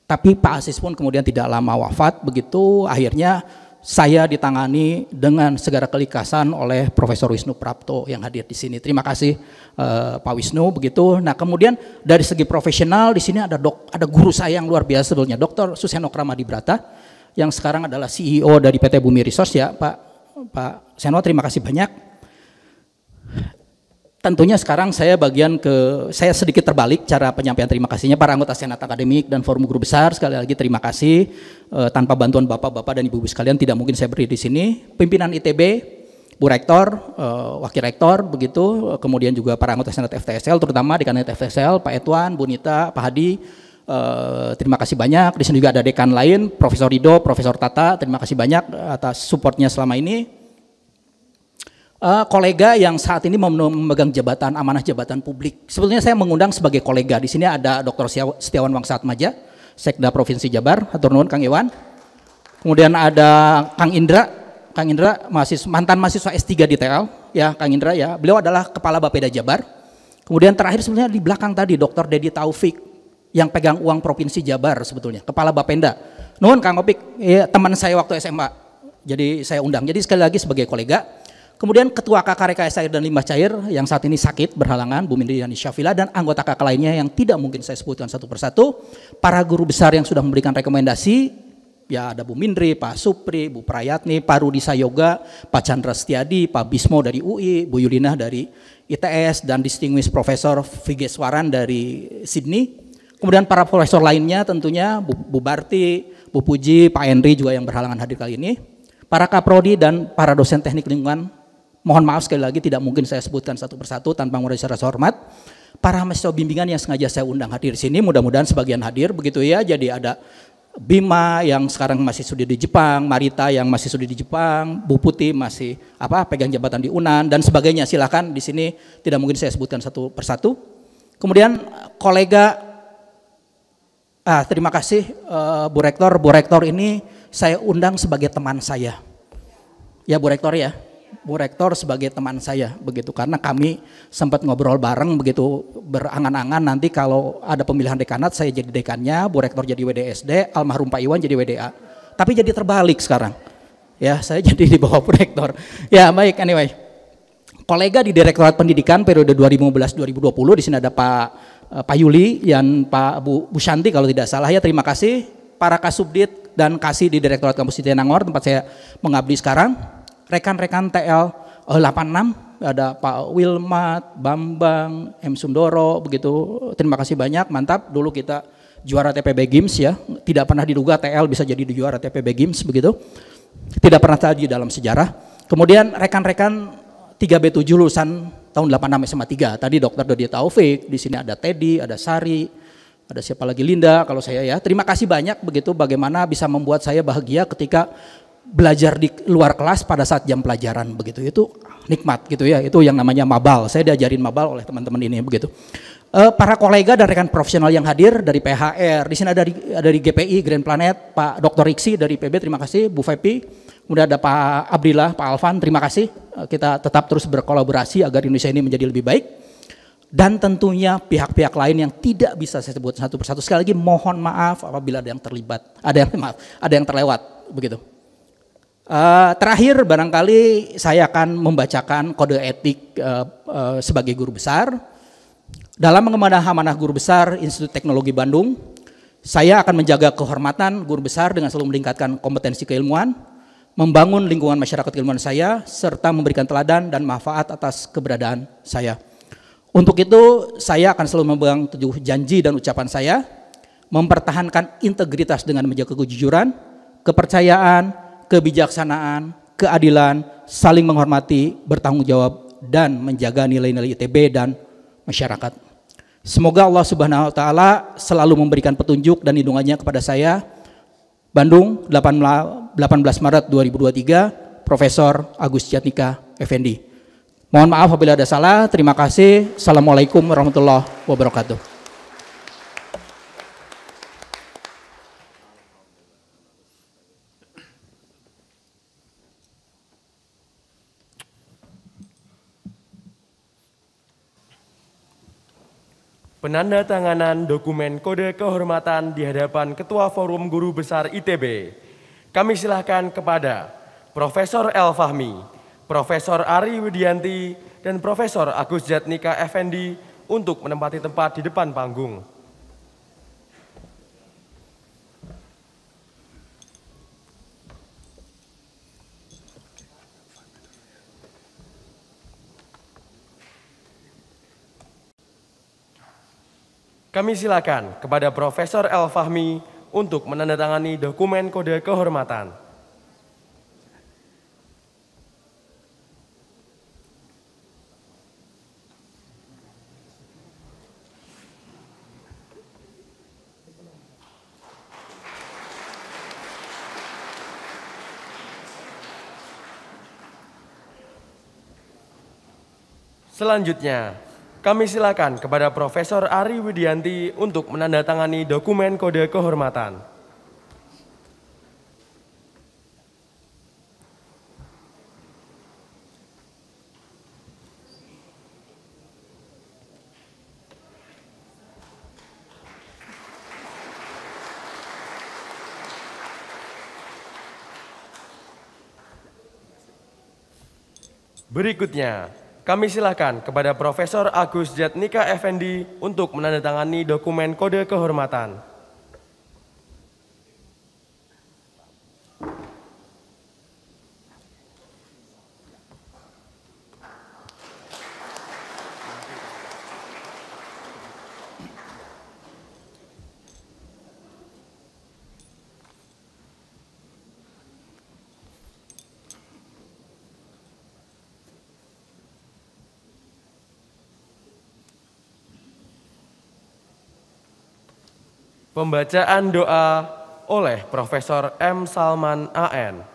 tapi Pak Asis pun kemudian tidak lama wafat begitu akhirnya saya ditangani dengan segera kelikasan oleh Profesor Wisnu Prapto yang hadir di sini. Terima kasih uh, Pak Wisnu begitu. Nah, kemudian dari segi profesional di sini ada dok ada guru saya yang luar biasa sebelumnya Dr. Suseno Kramadibrata yang sekarang adalah CEO dari PT Bumi Resource ya, Pak Pak Seno terima kasih banyak tentunya sekarang saya bagian ke saya sedikit terbalik cara penyampaian terima kasihnya para anggota senat akademik dan forum guru besar sekali lagi terima kasih e, tanpa bantuan bapak-bapak dan ibu-ibu sekalian tidak mungkin saya berdiri di sini pimpinan ITB Bu Rektor e, Wakil Rektor begitu kemudian juga para anggota senat FTSL terutama di kabinet FTSL Pak Etwan Bu Nita Pak Hadi Uh, terima kasih banyak di sini juga ada dekan lain Profesor Rido Profesor Tata terima kasih banyak atas supportnya selama ini uh, kolega yang saat ini memegang jabatan amanah jabatan publik. Sebetulnya saya mengundang sebagai kolega. Di sini ada Dr. Setiawan Wangsat Maja, Sekda Provinsi Jabar, hatur nuwun Kang Iwan. Kemudian ada Kang Indra, Kang Indra mahasiswa, mantan mahasiswa S3 di TL, ya Kang Indra ya. Beliau adalah kepala Bapeda Jabar. Kemudian terakhir sebetulnya di belakang tadi Dr. Dedi Taufik yang pegang uang Provinsi Jabar sebetulnya, kepala Bapenda. Nuhun Kang Opik, ya, teman saya waktu SMA. Jadi saya undang. Jadi sekali lagi sebagai kolega, Kemudian Ketua KKR e Air dan Limbah Cair yang saat ini sakit berhalangan, Bu Mindri Yani Syafila dan anggota KK lainnya yang tidak mungkin saya sebutkan satu persatu. Para guru besar yang sudah memberikan rekomendasi, ya ada Bu Mindri, Pak Supri, Bu Prayatni, Pak Rudi Sayoga, Pak Chandra Setiadi, Pak Bismo dari UI, Bu Yulina dari ITS dan Distinguished Professor Vigeswaran dari Sydney. Kemudian para profesor lainnya tentunya Bu, Bu Barti, Bu Puji, Pak Henry juga yang berhalangan hadir kali ini. Para kaprodi dan para dosen teknik lingkungan mohon maaf sekali lagi tidak mungkin saya sebutkan satu persatu tanpa mengurangi secara hormat. Para mahasiswa bimbingan yang sengaja saya undang hadir di sini, mudah-mudahan sebagian hadir begitu ya. Jadi ada Bima yang sekarang masih sudah di Jepang, Marita yang masih sudah di Jepang, Bu Putih masih apa pegang jabatan di Unan dan sebagainya. silahkan di sini tidak mungkin saya sebutkan satu persatu. Kemudian kolega ah terima kasih uh, Bu Rektor. Bu Rektor ini saya undang sebagai teman saya. Ya Bu Rektor ya. Bu Rektor sebagai teman saya begitu karena kami sempat ngobrol bareng begitu berangan-angan nanti kalau ada pemilihan dekanat saya jadi dekannya, Bu Rektor jadi WDSD, almarhum Pak Iwan jadi WDA. Tapi jadi terbalik sekarang. Ya, saya jadi di bawah Bu Rektor. Ya, baik anyway. Kolega di Direktorat Pendidikan periode 2015-2020 di sini ada Pak eh, Pak Yuli dan Pak Bu, Bu kalau tidak salah ya terima kasih para kasubdit dan kasih di Direktorat Kampus City tempat saya mengabdi sekarang rekan-rekan TL 86 eh, ada Pak Wilmat, Bambang, M Sundoro begitu. Terima kasih banyak, mantap. Dulu kita juara TPB Games ya. Tidak pernah diduga TL bisa jadi juara TPB Games begitu. Tidak pernah terjadi dalam sejarah. Kemudian rekan-rekan 3B7 lulusan tahun 86 SMA 3. Tadi dokter Dodi Taufik, di sini ada Teddy, ada Sari, ada siapa lagi Linda kalau saya ya. Terima kasih banyak begitu bagaimana bisa membuat saya bahagia ketika belajar di luar kelas pada saat jam pelajaran begitu itu nikmat gitu ya itu yang namanya mabal saya diajarin mabal oleh teman-teman ini begitu e, para kolega dan rekan profesional yang hadir dari PHR di sini ada dari, dari GPI Grand Planet Pak Dr. Riksi dari PB terima kasih Bu Fepi kemudian ada Pak Abdillah Pak Alvan terima kasih e, kita tetap terus berkolaborasi agar Indonesia ini menjadi lebih baik dan tentunya pihak-pihak lain yang tidak bisa saya sebut satu persatu sekali lagi mohon maaf apabila ada yang terlibat ada yang maaf ada yang terlewat begitu Uh, terakhir barangkali saya akan membacakan kode etik uh, uh, sebagai guru besar. Dalam mengemban amanah guru besar Institut Teknologi Bandung, saya akan menjaga kehormatan guru besar dengan selalu meningkatkan kompetensi keilmuan, membangun lingkungan masyarakat keilmuan saya, serta memberikan teladan dan manfaat atas keberadaan saya. Untuk itu, saya akan selalu memegang tujuh janji dan ucapan saya, mempertahankan integritas dengan menjaga kejujuran, kepercayaan, kebijaksanaan, keadilan, saling menghormati, bertanggung jawab, dan menjaga nilai-nilai ITB dan masyarakat. Semoga Allah Subhanahu wa taala selalu memberikan petunjuk dan lindungannya kepada saya. Bandung 18 Maret 2023, Profesor Agus Jatnika Effendi. Mohon maaf apabila ada salah. Terima kasih. Assalamualaikum warahmatullahi wabarakatuh. Penanda tanganan dokumen kode kehormatan di hadapan Ketua Forum Guru Besar ITB. Kami silahkan kepada Profesor El Fahmi, Profesor Ari Widianti, dan Profesor Agus Jatnika Effendi untuk menempati tempat di depan panggung. Kami silakan kepada Profesor El Fahmi untuk menandatangani dokumen kode kehormatan. Selanjutnya, kami silakan kepada Profesor Ari Widianti untuk menandatangani dokumen kode kehormatan. Berikutnya, kami silakan kepada Profesor Agus Jatnika Effendi untuk menandatangani dokumen kode kehormatan. Pembacaan doa oleh Profesor M. Salman AN.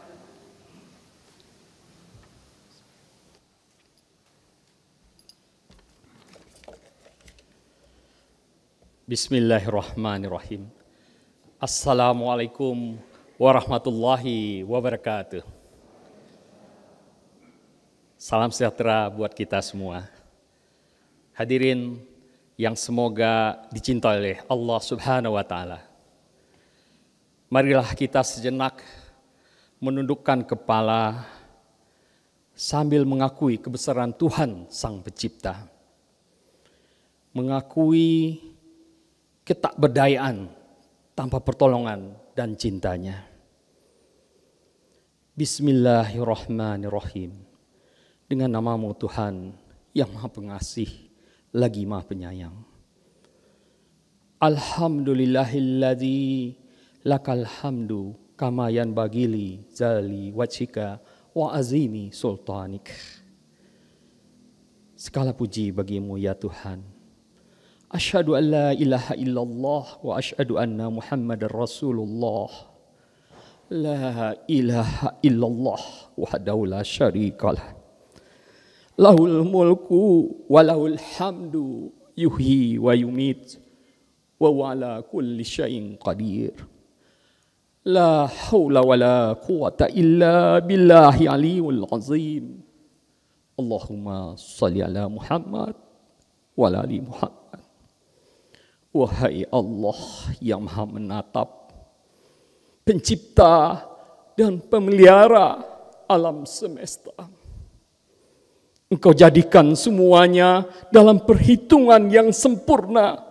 Bismillahirrahmanirrahim. Assalamualaikum warahmatullahi wabarakatuh. Salam sejahtera buat kita semua. Hadirin yang semoga dicintai oleh Allah Subhanahu wa taala. Marilah kita sejenak menundukkan kepala sambil mengakui kebesaran Tuhan Sang Pencipta. Mengakui ketakberdayaan tanpa pertolongan dan cintanya. Bismillahirrahmanirrahim. Dengan namamu Tuhan yang Maha Pengasih, lagi maha penyayang. Alhamdulillahilladzi lakal hamdu kamayan bagili zali wajhika wa azimi sultanik. Segala puji bagimu ya Tuhan. Asyhadu an la ilaha illallah wa asyhadu anna Muhammadar Rasulullah. La ilaha illallah wahdahu la syarikalah lahul mulku walahul hamdu yuhi, wa yumit wa wala kulli syai'in qadir la haula wala quwata illa billahi aliyul azim Allahumma salli ala Muhammad wa ali Muhammad wahai Allah yang maha menatap pencipta dan pemelihara alam semesta Engkau jadikan semuanya dalam perhitungan yang sempurna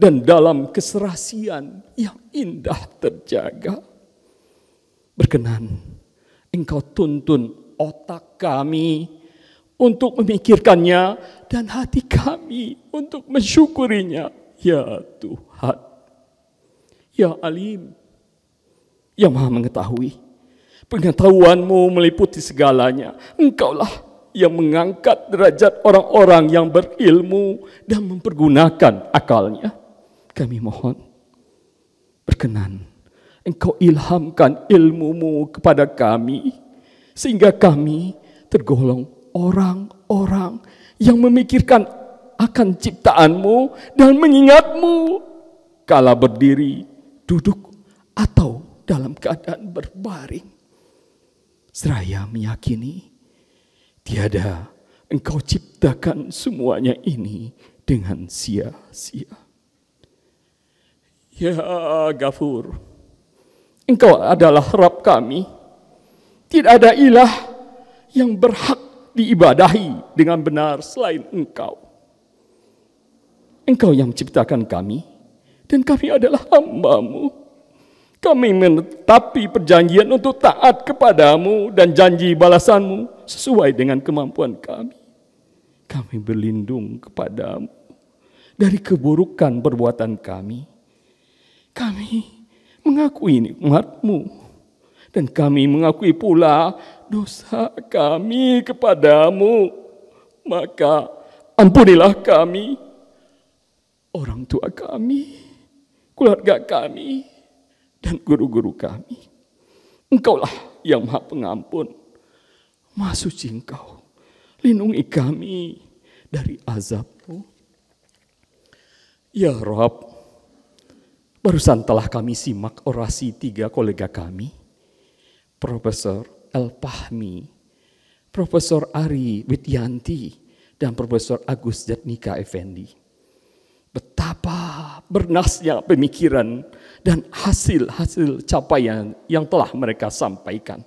dan dalam keserasian yang indah terjaga. Berkenan, Engkau tuntun otak kami untuk memikirkannya dan hati kami untuk mensyukurinya. Ya Tuhan, Ya Alim, Ya Maha Mengetahui, pengetahuanmu meliputi segalanya. Engkaulah yang mengangkat derajat orang-orang yang berilmu dan mempergunakan akalnya. Kami mohon, berkenan, engkau ilhamkan ilmumu kepada kami, sehingga kami tergolong orang-orang yang memikirkan akan ciptaanmu dan mengingatmu kala berdiri, duduk, atau dalam keadaan berbaring. Seraya meyakini Tiada engkau ciptakan semuanya ini dengan sia-sia. Ya Gafur, engkau adalah Rab kami. Tidak ada ilah yang berhak diibadahi dengan benar selain engkau. Engkau yang menciptakan kami dan kami adalah hambamu. Kami menetapi perjanjian untuk taat kepadamu dan janji balasanmu sesuai dengan kemampuan kami. Kami berlindung kepadamu dari keburukan perbuatan kami. Kami mengakui nikmatmu dan kami mengakui pula dosa kami kepadamu. Maka ampunilah kami, orang tua kami, keluarga kami, dan guru-guru kami. Engkaulah yang maha pengampun, maha suci engkau. Lindungi kami dari azabmu. Ya Rob, barusan telah kami simak orasi tiga kolega kami. Profesor El Pahmi, Profesor Ari Widyanti, dan Profesor Agus Jatnika Effendi Betapa bernasnya pemikiran dan hasil-hasil capaian yang telah mereka sampaikan.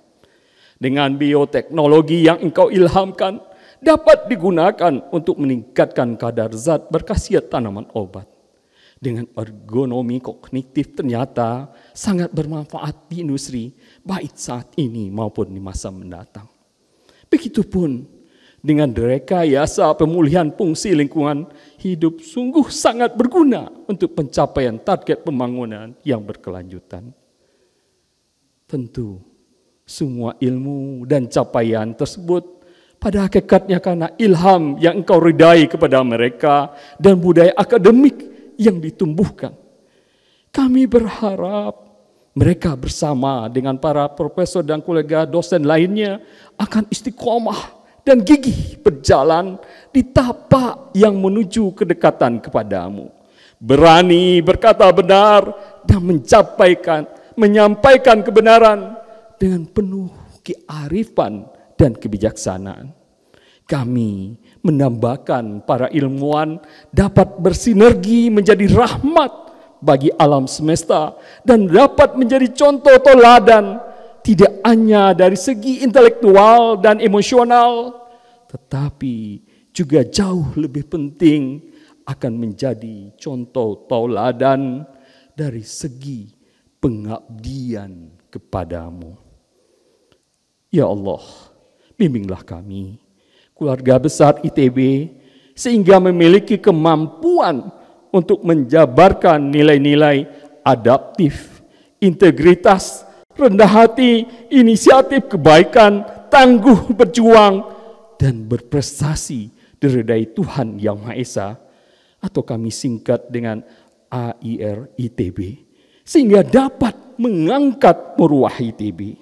Dengan bioteknologi yang engkau ilhamkan, dapat digunakan untuk meningkatkan kadar zat berkhasiat tanaman obat. Dengan ergonomi kognitif ternyata sangat bermanfaat di industri, baik saat ini maupun di masa mendatang. Begitupun dengan rekayasa pemulihan fungsi lingkungan hidup sungguh sangat berguna untuk pencapaian target pembangunan yang berkelanjutan. Tentu, semua ilmu dan capaian tersebut pada hakikatnya karena ilham yang engkau ridai kepada mereka dan budaya akademik yang ditumbuhkan. Kami berharap mereka bersama dengan para profesor dan kolega dosen lainnya akan istiqomah dan gigih berjalan di tapak yang menuju kedekatan kepadamu. Berani berkata benar dan mencapaikan, menyampaikan kebenaran dengan penuh kearifan dan kebijaksanaan. Kami menambahkan para ilmuwan dapat bersinergi menjadi rahmat bagi alam semesta dan dapat menjadi contoh toladan tidak hanya dari segi intelektual dan emosional, tetapi juga jauh lebih penting akan menjadi contoh tauladan dari segi pengabdian kepadamu. Ya Allah, bimbinglah kami, keluarga besar ITB, sehingga memiliki kemampuan untuk menjabarkan nilai-nilai adaptif, integritas, rendah hati, inisiatif kebaikan, tangguh berjuang, dan berprestasi diredai Tuhan Yang Maha Esa, atau kami singkat dengan AIRITB, sehingga dapat mengangkat meruah ITB.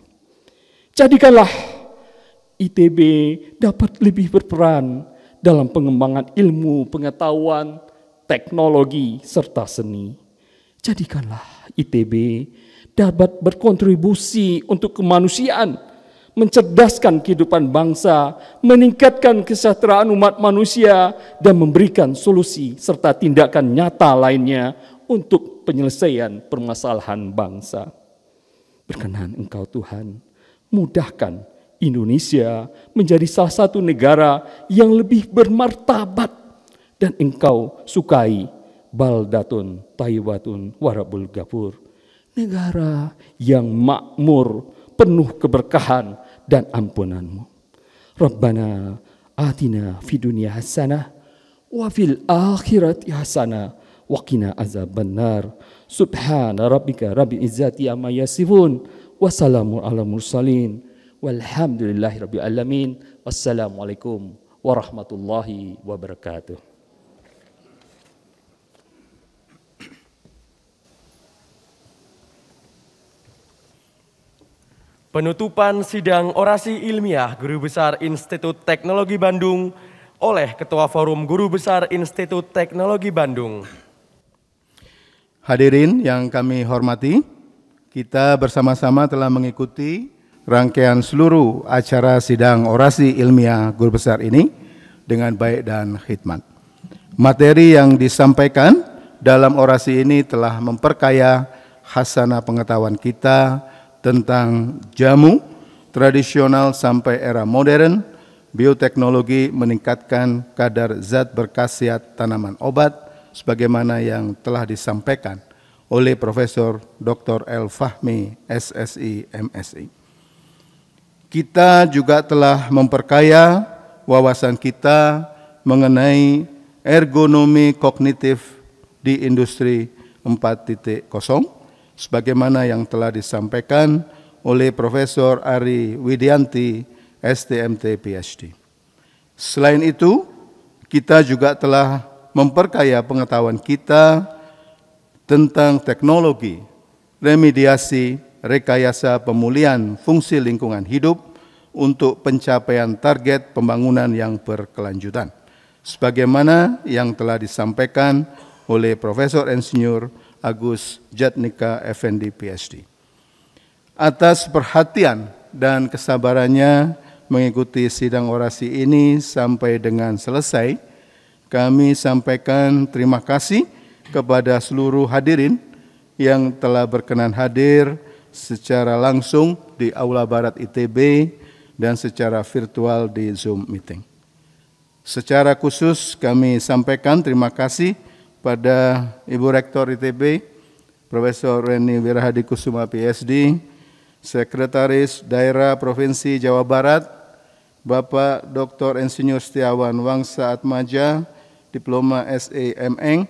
Jadikanlah ITB dapat lebih berperan dalam pengembangan ilmu, pengetahuan, teknologi, serta seni. Jadikanlah ITB dapat berkontribusi untuk kemanusiaan mencerdaskan kehidupan bangsa, meningkatkan kesejahteraan umat manusia, dan memberikan solusi serta tindakan nyata lainnya untuk penyelesaian permasalahan bangsa. Berkenan Engkau Tuhan, mudahkan Indonesia menjadi salah satu negara yang lebih bermartabat dan Engkau sukai baldatun tayyibatun warabul gapur. Negara yang makmur, penuh keberkahan, dan ampunanmu. Rabbana atina fi dunia hasanah wa fil akhirat hasanah wa qina azaban nar. Subhana rabbika Rabbi izzati amma yasifun wa salamun ala mursalin walhamdulillahi rabbil alamin. Wassalamualaikum warahmatullahi wabarakatuh. Penutupan sidang orasi ilmiah Guru Besar Institut Teknologi Bandung oleh Ketua Forum Guru Besar Institut Teknologi Bandung. Hadirin yang kami hormati, kita bersama-sama telah mengikuti rangkaian seluruh acara sidang orasi ilmiah Guru Besar ini dengan baik dan khidmat. Materi yang disampaikan dalam orasi ini telah memperkaya hasana pengetahuan kita, tentang jamu tradisional sampai era modern, bioteknologi meningkatkan kadar zat berkhasiat tanaman obat sebagaimana yang telah disampaikan oleh Profesor Dr. El Fahmi, SSI, MSI. Kita juga telah memperkaya wawasan kita mengenai ergonomi kognitif di industri 4.0 sebagaimana yang telah disampaikan oleh Profesor Ari Widianti, STMT PhD. Selain itu, kita juga telah memperkaya pengetahuan kita tentang teknologi, remediasi, rekayasa pemulihan fungsi lingkungan hidup untuk pencapaian target pembangunan yang berkelanjutan. Sebagaimana yang telah disampaikan oleh Profesor Insinyur Agus Jatnika Fnd PhD. Atas perhatian dan kesabarannya mengikuti sidang orasi ini sampai dengan selesai, kami sampaikan terima kasih kepada seluruh hadirin yang telah berkenan hadir secara langsung di Aula Barat ITB dan secara virtual di Zoom meeting. Secara khusus kami sampaikan terima kasih pada Ibu Rektor ITB, Profesor Reni Wirahadi Kusuma PSD, Sekretaris Daerah Provinsi Jawa Barat, Bapak Dr. Insinyur Setiawan Wangsa Atmaja, Diploma SAMN,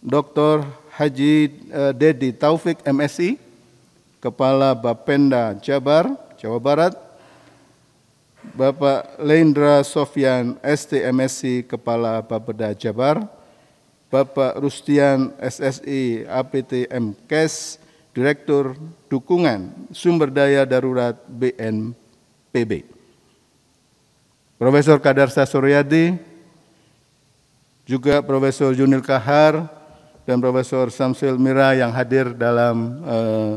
Dr. Haji eh, Dedi Taufik MSI, Kepala Bapenda Jabar, Jawa Barat, Bapak Lendra Sofyan STMSI Kepala Bapenda Jabar, Bapak Rustian SSI APT MKes, Direktur Dukungan Sumber Daya Darurat BNPB. Profesor Kadar Suryadi, juga Profesor Junil Kahar, dan Profesor Samsul Mira yang hadir dalam uh,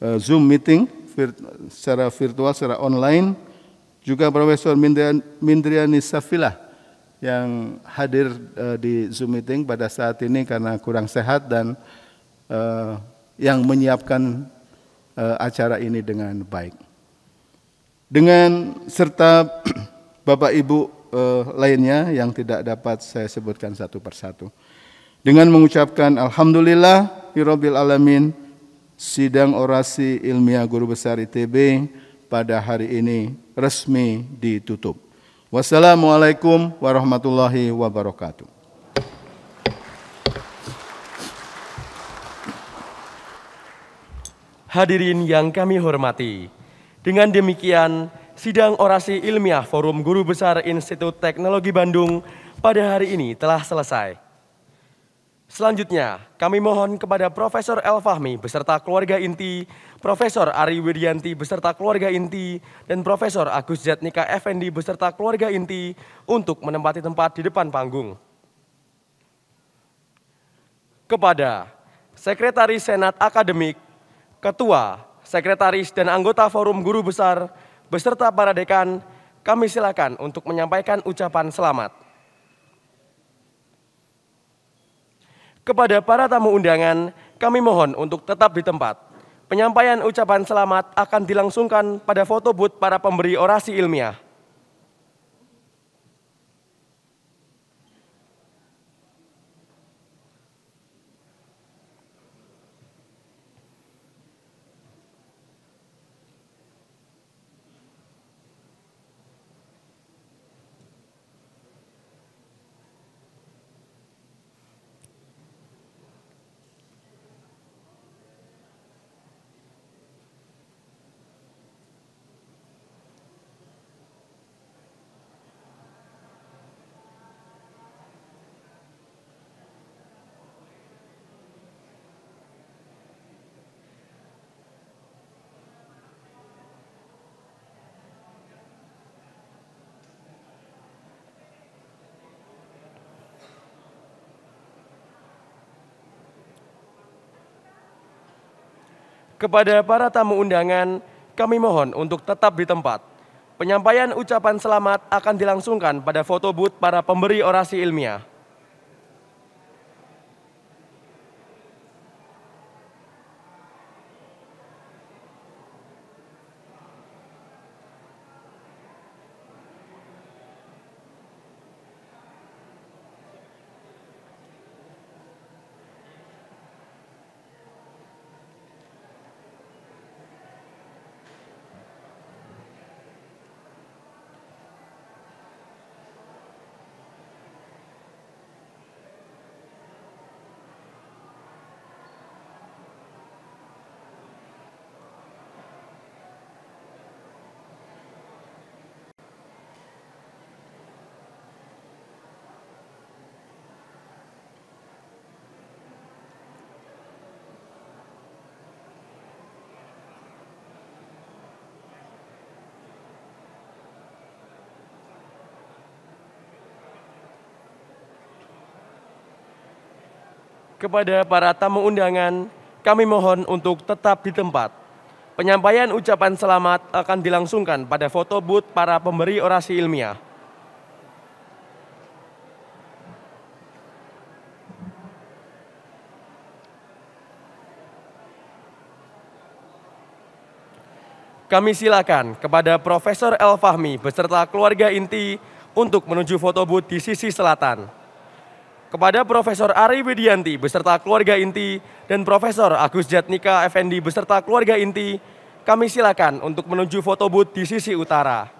uh, Zoom meeting vir secara virtual, secara online. Juga Profesor Mindriani Safilah, yang hadir uh, di Zoom meeting pada saat ini karena kurang sehat dan uh, yang menyiapkan uh, acara ini dengan baik. Dengan serta Bapak Ibu uh, lainnya yang tidak dapat saya sebutkan satu persatu. Dengan mengucapkan alhamdulillah Hirobil ya alamin sidang orasi ilmiah guru besar ITB pada hari ini resmi ditutup. Wassalamualaikum warahmatullahi wabarakatuh. Hadirin yang kami hormati, dengan demikian sidang orasi ilmiah Forum Guru Besar Institut Teknologi Bandung pada hari ini telah selesai. Selanjutnya, kami mohon kepada Profesor El Fahmi beserta keluarga inti Profesor Ari Wiryanti beserta keluarga inti dan Profesor Agus Zatnika Effendi beserta keluarga inti untuk menempati tempat di depan panggung. Kepada Sekretaris Senat Akademik, Ketua, Sekretaris dan anggota Forum Guru Besar beserta para dekan, kami silakan untuk menyampaikan ucapan selamat. Kepada para tamu undangan, kami mohon untuk tetap di tempat Penyampaian ucapan selamat akan dilangsungkan pada foto booth para pemberi orasi ilmiah. Kepada para tamu undangan, kami mohon untuk tetap di tempat. Penyampaian ucapan selamat akan dilangsungkan pada foto booth para pemberi orasi ilmiah. kepada para tamu undangan, kami mohon untuk tetap di tempat. Penyampaian ucapan selamat akan dilangsungkan pada foto booth para pemberi orasi ilmiah. Kami silakan kepada Profesor El Fahmi beserta keluarga inti untuk menuju foto booth di sisi selatan kepada Profesor Ari Widianti beserta keluarga inti dan Profesor Agus Jatnika Effendi beserta keluarga inti, kami silakan untuk menuju foto booth di sisi utara.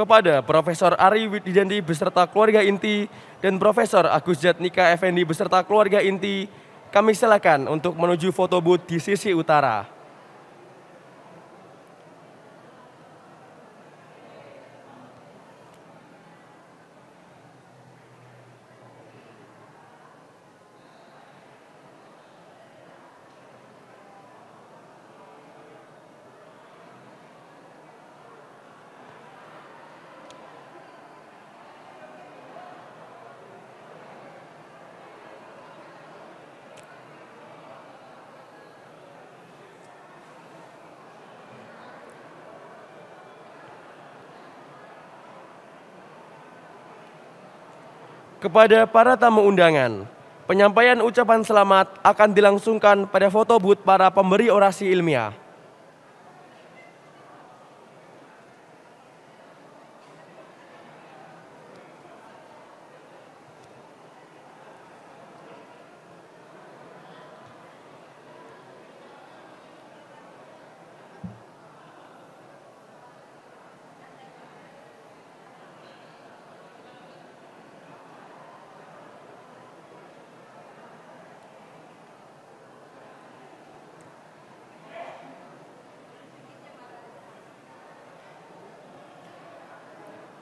kepada Profesor Ari Widijanti beserta keluarga inti dan Profesor Agus Jatnika Effendi beserta keluarga inti, kami silakan untuk menuju foto booth di sisi utara. Kepada para tamu undangan, penyampaian ucapan selamat akan dilangsungkan pada foto booth para pemberi orasi ilmiah.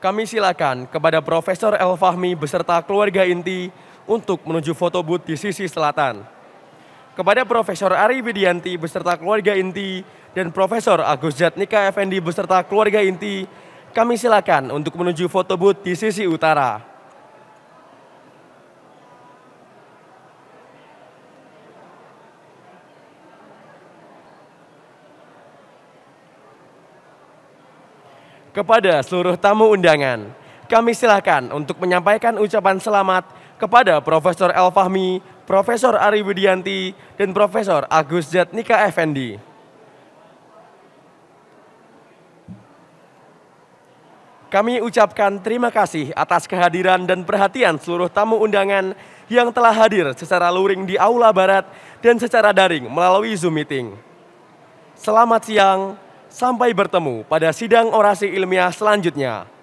kami silakan kepada Profesor El Fahmi beserta keluarga inti untuk menuju foto booth di sisi selatan. Kepada Profesor Ari Widianti beserta keluarga inti dan Profesor Agus Jatnika Effendi beserta keluarga inti, kami silakan untuk menuju foto booth di sisi utara. kepada seluruh tamu undangan. Kami silakan untuk menyampaikan ucapan selamat kepada Profesor El Fahmi, Profesor Ari Budianti, dan Profesor Agus Jatnika Effendi. Kami ucapkan terima kasih atas kehadiran dan perhatian seluruh tamu undangan yang telah hadir secara luring di Aula Barat dan secara daring melalui Zoom Meeting. Selamat siang, Sampai bertemu pada sidang orasi ilmiah selanjutnya.